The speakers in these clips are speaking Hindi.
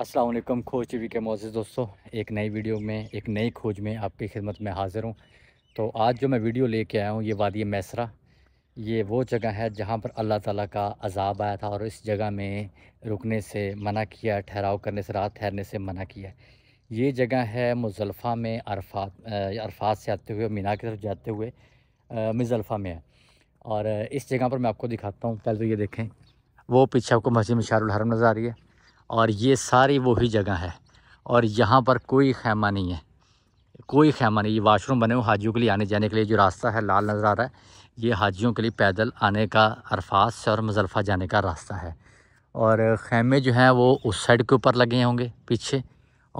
असलम खोज टी के मोज़ दोस्तों एक नई वीडियो में एक नई खोज में आपकी खिदमत में हाज़िर हूँ तो आज जो मैं वीडियो लेके आया हूँ ये वादी मैसरा ये वो जगह है जहाँ पर अल्लाह ताला का अजाब आया था और इस जगह में रुकने से मना किया ठहराव करने से रात ठहरने से मना किया ये जगह है मुजलफ़ा में अरफात अरफात से आते हुए मीना की तरफ जाते हुए मुजलफ़ा में है और इस जगह पर मैं आपको दिखाता हूँ पहले तो ये देखें वो पीछे आपको मस्जिद मशार हरम नज़र आ रही है और ये सारी वही जगह है और यहाँ पर कोई खैमा नहीं है कोई खैमा नहीं ये वाशरूम बने हुए हाजियों के लिए आने जाने के लिए जो रास्ता है लाल नज़र आ रहा है ये हाजियों के लिए पैदल आने का अरफाज और मजलफ़ा जाने का रास्ता है और खैमे जो हैं वो उस साइड के ऊपर लगे होंगे पीछे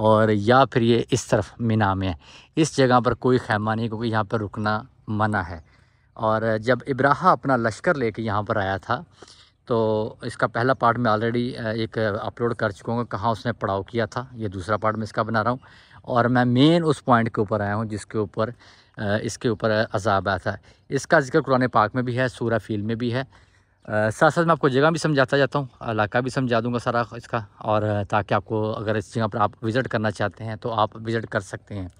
और या फिर ये इस तरफ मीना में है इस जगह पर कोई खैमा नहीं क्योंकि यहाँ पर रुकना मना है और जब इब्राहा अपना लश्कर लेके यहाँ पर आया था तो इसका पहला पार्ट मैं ऑलरेडी एक अपलोड कर चुका हूँ कहाँ उसने पड़ाव किया था ये दूसरा पार्ट मैं इसका बना रहा हूँ और मैं मेन उस पॉइंट के ऊपर आया हूँ जिसके ऊपर इसके ऊपर अजाब आया था इसका जिक्र कुरान पाक में भी है सूरा फील में भी है साथ साथ मैं आपको जगह भी समझाता जाता हूँ इलाका भी समझा दूँगा सारा इसका और ताकि आपको अगर इस जगह पर आप विज़िट करना चाहते हैं तो आप विज़िट कर सकते हैं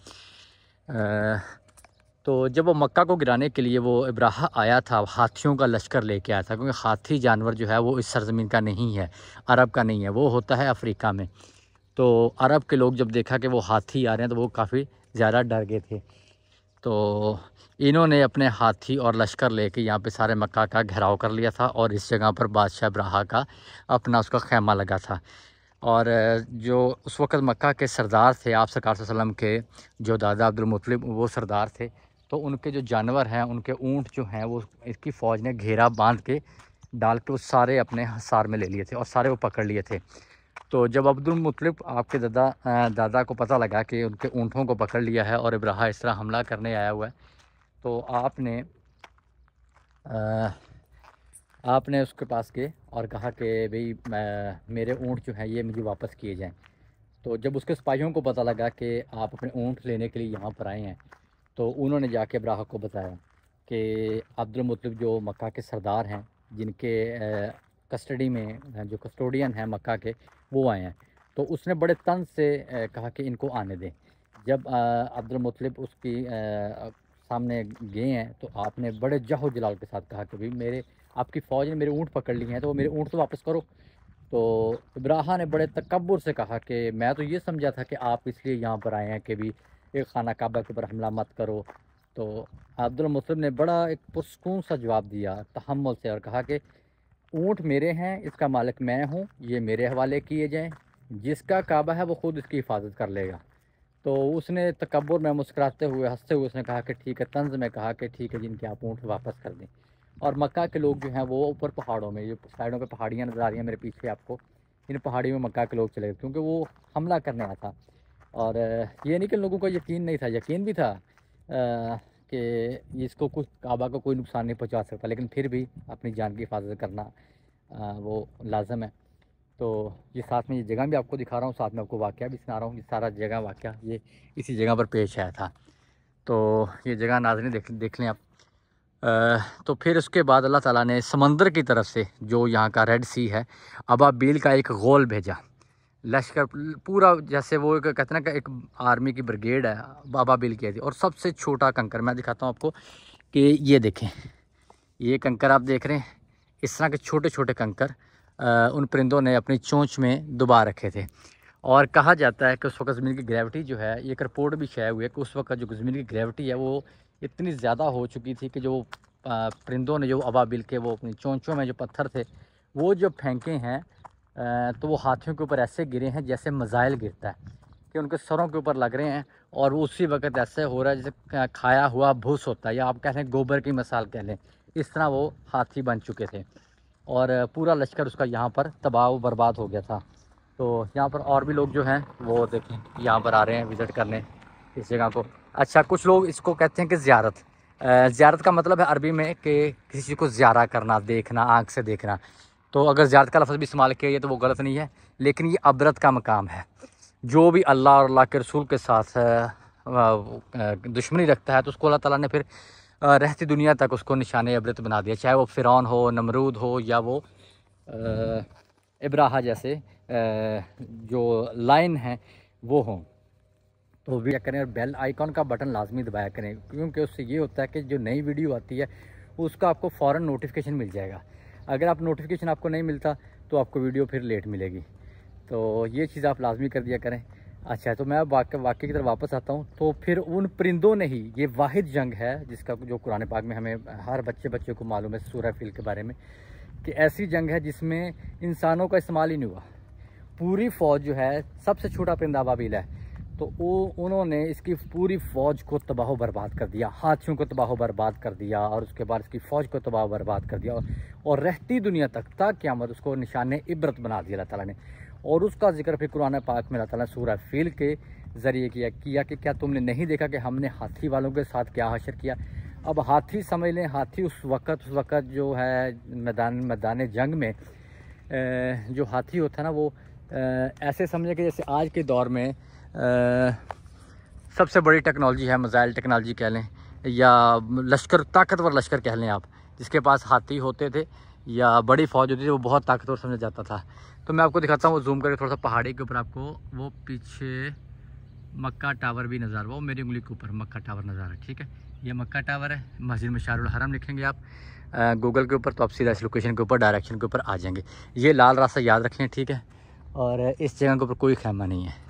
तो जब वो मक्का को गिराने के लिए वो इब्राह आया था हाथियों का लश्कर लेके आया था क्योंकि हाथी जानवर जो है वो इस सरजमीन का नहीं है अरब का नहीं है वो होता है अफ्रीका में तो अरब के लोग जब देखा कि वो हाथी आ रहे हैं तो वो काफ़ी ज़्यादा डर गए थे तो इन्होंने अपने हाथी और लश्कर लेके यहाँ पे सारे मक्का का घेराव कर लिया था और इस जगह पर बादशाह इब्राहा का अपना उसका खैमा लगा था और जो उस वक़्त मक्का के सरदार थे आप सरकार वसम के जो दादा अब्दुलमतलब वो सरदार थे तो उनके जो जानवर हैं उनके ऊँट जो हैं वो इसकी फ़ौज ने घेरा बांध के डाल के वो सारे अपने हसार में ले लिए थे और सारे वो पकड़ लिए थे तो जब अब्दुल मुतलब आपके दादा दादा को पता लगा कि उनके ऊँटों को पकड़ लिया है और इब्राह इस तरह हमला करने आया हुआ है तो आपने आ, आपने उसके पास गए और कहा कि भाई मेरे ऊँट जो हैं ये मुझे वापस किए जाएँ तो जब उसके सिपाहियों को पता लगा कि आप अपने ऊँट लेने के लिए यहाँ पर आए हैं तो उन्होंने जाके अबराह को बताया कि अब्दुल जो मक्का के सरदार हैं जिनके कस्टडी में जो कस्टोडियन हैं मक्का के वो आए हैं तो उसने बड़े तन से कहा कि इनको आने दें जब अब्दुल उसकी सामने गए हैं तो आपने बड़े जहो जलाल के साथ कहा कि भाई मेरे आपकी फ़ौज ने तो मेरे ऊँट पकड़ लिए हैं तो वो मेरे ऊँट तो वापस करो तो इब्राहा ने बड़े तकबर से कहा कि मैं तो ये समझा था कि आप इसलिए यहाँ पर आए हैं कि भी एक खाना काबा के ऊपर हमला मत करो तो अब्दुल मुसलम ने बड़ा एक पुस्कून सा जवाब दिया तहमुल से और कहा कि ऊँट मेरे हैं इसका मालिक मैं हूँ ये मेरे हवाले किए जाएँ जिसका काबा है वो ख़ुद इसकी हिफाजत कर लेगा तो उसने तकबर में मुस्कराते हुए हंसते हुए उसने कहा कि ठीक है तंज में कहा कि ठीक है जिनके आप ऊँट वापस कर दें और मक्का के लोग जो हैं वो ऊपर पहाड़ों में जो साइडों पे पहाड़ियाँ नज़र आ रही हैं मेरे पीछे आपको इन पहाड़ियों में मक्का के लोग चले गए क्योंकि वो हमला करने आया था और ये नहीं कि लोगों को यकीन नहीं था यकीन भी था कि इसको कुछ काबा को कोई नुकसान नहीं पहुंचा सकता लेकिन फिर भी अपनी जान की हिफाजत करना आ, वो लाजम है तो ये साथ में ये जगह भी आपको दिखा रहा हूँ साथ में आपको वाक़ भी सुना रहा हूँ ये सारा जगह वाक़ ये इसी जगह पर पेश आया था तो ये जगह नाजने देख देख लें आप आ, तो फिर उसके बाद अल्लाह ताला ने समंदर की तरफ से जो यहाँ का रेड सी है अबाबील का एक गोल भेजा लश्कर पूरा जैसे वो एक कहते ना एक आर्मी की ब्रिगेड है बाबा बिल की थी और सबसे छोटा कंकर मैं दिखाता हूँ आपको कि ये देखें ये कंकर आप देख रहे हैं इस तरह के छोटे छोटे कंकर उन परिंदों ने अपनी चोंच में दुबा रखे थे और कहा जाता है कि उस वक्त ज़मीन की ग्रेविटी जो है ये एक रिपोर्ट भी शाया हुई है कि उस वक्त जो ज़मीन की ग्रेविटी है वो इतनी ज़्यादा हो चुकी थी कि जो परिंदों ने जो अबाबिल के वो अपनी चोंचों में जो पत्थर थे वो जो फेंके हैं तो वो हाथियों के ऊपर ऐसे गिरे हैं जैसे मज़ाइल गिरता है कि उनके सरों के ऊपर लग रहे हैं और वो उसी वक्त ऐसे हो रहा है जैसे खाया हुआ भूस होता है या आप कह लें गोबर की मसाल कह लें इस तरह वो हाथी बन चुके थे और पूरा लश्कर उसका यहाँ पर तबाह बर्बाद हो गया था तो यहाँ पर और भी लोग जो हैं वो देखें यहाँ पर आ रहे हैं विज़िट करने इस जगह को अच्छा कुछ लोग इसको कहते हैं कि ज़्यारत ज़्यारत का मतलब है अरबी में कि किसी को ज़्यारा करना देखना आँख से देखना तो अगर ज़्यादा का लफ्ज़ भी इस्तेमाल किया जाए तो वो गलत नहीं है लेकिन ये अबरत का मकाम है जो भी अल्लाह और अल्लाह के रसूल के साथ दुश्मनी रखता है तो उसको अल्लाह ताला ने फिर रहती दुनिया तक उसको निशान अबरत बना दिया चाहे वो फ़िरौन हो नमरूद हो या वो इब्राह जैसे जो लाइन हैं वो हों तो भी करें और बेल आइकॉन का बटन लाजमी दबाया करें क्योंकि उससे ये होता है कि जो नई वीडियो आती है उसका आपको फ़ौर नोटिफिकेशन मिल जाएगा अगर आप नोटिफिकेशन आपको नहीं मिलता तो आपको वीडियो फिर लेट मिलेगी तो ये चीज़ आप लाजमी कर दिया करें अच्छा तो मैं वाक्य वाक्य की तरफ वापस आता हूँ तो फिर उन परिंदों ने ही ये वाद जंग है जिसका जो कुरान पाक में हमें हर बच्चे बच्चे को मालूम है सूरह फील के बारे में कि ऐसी जंग है जिसमें इंसानों का इस्तेमाल ही नहीं हुआ पूरी फौज जो है सबसे छोटा परिंदा बाबीला है तो वो उन्होंने इसकी पूरी फ़ौज को तबाह बर्बाद कर दिया हाथियों को तबाह बर्बाद कर दिया और उसके बाद इसकी फ़ौज को तबाह बर्बाद कर दिया और रहती दुनिया तक था क्यामत उसको निशान इबरत बना दिया अल्लाह ने और उसका जिक्र फिर कुरान पाक में अल्लाह ताला सूरह फील के ज़रिए किया किया कि क्या तुमने नहीं देखा कि हमने हाथी वालों के साथ क्या हाशर किया अब हाथी समझ लें हाथी उस वक़्त उस वक़्त जो है मैदान मैदान जंग में जो हाथी होता है ना वो ऐसे समझे कि जैसे आज के दौर में सबसे बड़ी टेक्नोलॉजी है मिज़ाइल टेक्नोलॉजी कह लें या लश्कर ताकतवर लश्कर कह लें आप जिसके पास हाथी होते थे या बड़ी फ़ौज होती थी वो बहुत ताकतवर समझा जाता था तो मैं आपको दिखाता हूँ वो जूम करके थोड़ा सा पहाड़ी के ऊपर आपको वो पीछे मक्का टावर भी नज़र वो मेरी उंगली के ऊपर मक्का टावर नज़ारा ठीक है ये मक्का टावर है मस्जिद में शाहरुल हरम लिखेंगे आप गूगल के ऊपर तो आप सीधा इस लोकेशन के ऊपर डायरेक्शन के ऊपर आ जाएंगे ये लाल रास्ता याद रखें ठीक है और इस जगह के ऊपर कोई खैमा नहीं है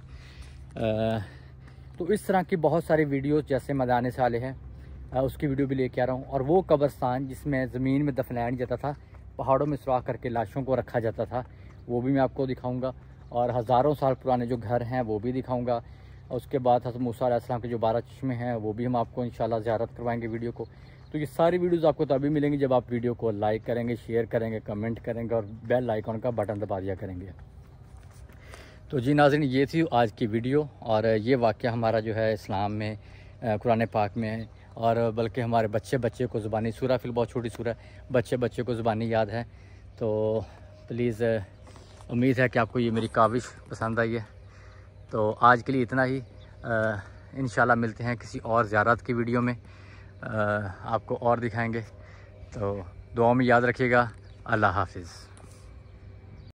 तो इस तरह की बहुत सारी वीडियोस जैसे मदान से हैं उसकी वीडियो भी लेके आ रहा हूँ और वो कब्रस्तान जिसमें ज़मीन में दफनाया जाता था पहाड़ों में सुराख करके लाशों को रखा जाता था वो भी मैं आपको दिखाऊंगा और हज़ारों साल पुराने जो घर हैं वो भी दिखाऊंगा उसके बाद हजरत उसम के जो बारह चश्मे हैं वो भी हम आपको इन ज़्यारत करवाएँगे वीडियो को तो ये सारी वीडियोज़ आपको तभी मिलेंगी जब आप वीडियो को लाइक करेंगे शेयर करेंगे कमेंट करेंगे और बेल आइकॉन का बटन दबा दिया करेंगे तो जी नाजरन ये थी आज की वीडियो और ये वाक्य हमारा जो है इस्लाम में कुरान पाक में है और बल्कि हमारे बच्चे बच्चे को ज़ुबानी सूरा फिल बहुत छोटी सूरा बच्चे बच्चे को ज़ुबानी याद है तो प्लीज़ उम्मीद है कि आपको ये मेरी काविश पसंद आई है तो आज के लिए इतना ही इन मिलते हैं किसी और ज़्यारत की वीडियो में आ, आपको और दिखाएंगे तो दुआ में याद रखिएगा अल्लाह हाफिज़